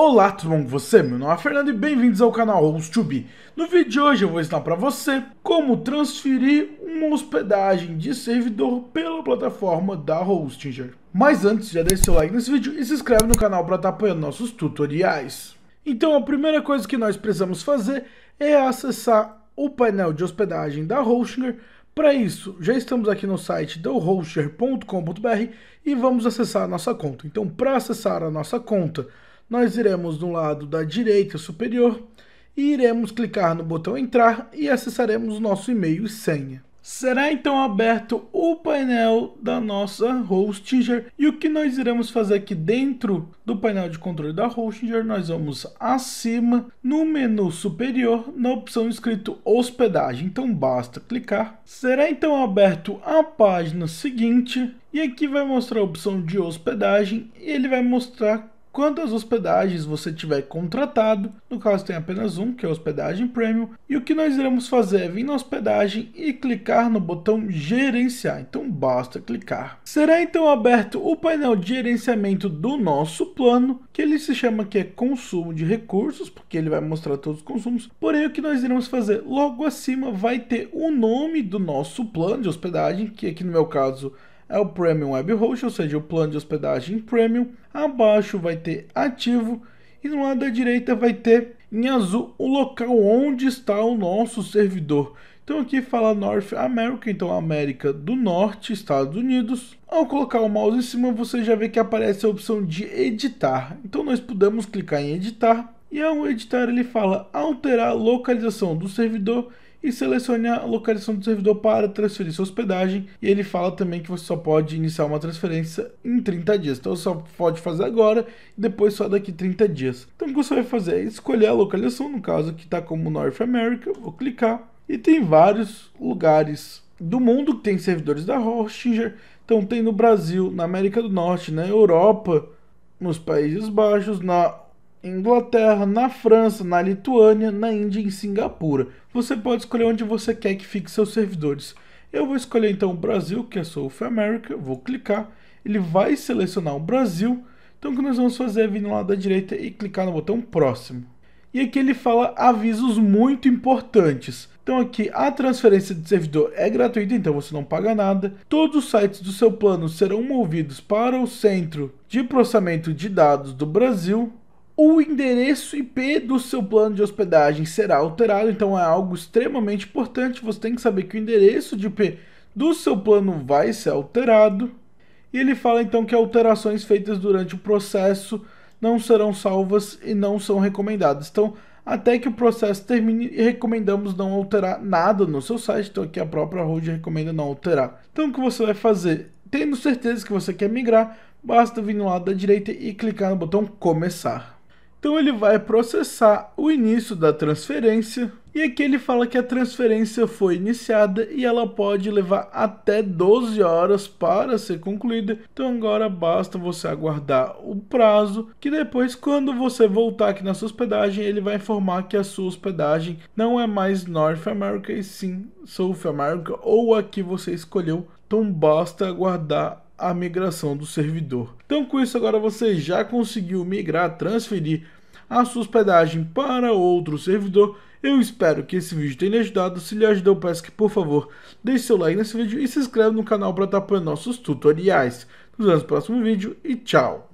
Olá, tudo bom com você? Meu nome é Fernando e bem-vindos ao canal host 2 No vídeo de hoje eu vou ensinar para você como transferir uma hospedagem de servidor pela plataforma da Hostinger. Mas antes, já deixa seu like nesse vídeo e se inscreve no canal para estar tá apoiando nossos tutoriais. Então a primeira coisa que nós precisamos fazer é acessar o painel de hospedagem da Hostinger. Para isso, já estamos aqui no site dohoster.com.br e vamos acessar a nossa conta. Então, para acessar a nossa conta, nós iremos no lado da direita superior e iremos clicar no botão entrar e acessaremos o nosso e-mail e senha. Será então aberto o painel da nossa Hostinger e o que nós iremos fazer aqui dentro do painel de controle da Hostinger, nós vamos acima no menu superior na opção escrito hospedagem, então basta clicar. Será então aberto a página seguinte e aqui vai mostrar a opção de hospedagem e ele vai mostrar quantas hospedagens você tiver contratado, no caso tem apenas um, que é hospedagem premium, e o que nós iremos fazer é vir na hospedagem e clicar no botão gerenciar, então basta clicar. Será então aberto o painel de gerenciamento do nosso plano, que ele se chama que é consumo de recursos, porque ele vai mostrar todos os consumos, porém o que nós iremos fazer logo acima vai ter o nome do nosso plano de hospedagem, que aqui no meu caso é o Premium Web Host, ou seja, o plano de hospedagem Premium. Abaixo vai ter ativo e no lado da direita vai ter em azul o local onde está o nosso servidor. Então aqui fala North America, então América do Norte, Estados Unidos. Ao colocar o mouse em cima, você já vê que aparece a opção de editar. Então nós podemos clicar em editar e ao editar ele fala alterar a localização do servidor e selecione a localização do servidor para transferir sua hospedagem. E ele fala também que você só pode iniciar uma transferência em 30 dias. Então você só pode fazer agora e depois só daqui 30 dias. Então o que você vai fazer é escolher a localização, no caso que está como North America, vou clicar. E tem vários lugares do mundo que tem servidores da Hostinger. Então tem no Brasil, na América do Norte, na Europa, nos Países Baixos, na Inglaterra, na França, na Lituânia, na Índia e em Singapura. Você pode escolher onde você quer que fique seus servidores. Eu vou escolher então o Brasil, que é South America, vou clicar, ele vai selecionar o Brasil. Então o que nós vamos fazer é vir no lado da direita e clicar no botão próximo. E aqui ele fala avisos muito importantes. Então aqui a transferência de servidor é gratuita, então você não paga nada. Todos os sites do seu plano serão movidos para o centro de processamento de dados do Brasil o endereço IP do seu plano de hospedagem será alterado, então é algo extremamente importante. Você tem que saber que o endereço de IP do seu plano vai ser alterado. E ele fala então que alterações feitas durante o processo não serão salvas e não são recomendadas. Então, até que o processo termine, recomendamos não alterar nada no seu site. Então, aqui a própria Road recomenda não alterar. Então, o que você vai fazer? Tendo certeza que você quer migrar, basta vir no lado da direita e clicar no botão começar. Então ele vai processar o início da transferência e aqui ele fala que a transferência foi iniciada e ela pode levar até 12 horas para ser concluída. Então agora basta você aguardar o prazo, que depois quando você voltar aqui na sua hospedagem, ele vai informar que a sua hospedagem não é mais North America e sim South America ou a que você escolheu. Então basta aguardar a migração do servidor. Então, com isso, agora você já conseguiu migrar, transferir a sua hospedagem para outro servidor. Eu espero que esse vídeo tenha ajudado. Se lhe ajudou, peço que, por favor, deixe seu like nesse vídeo e se inscreva no canal para estar apoiando nossos tutoriais. Nos vemos no próximo vídeo e tchau!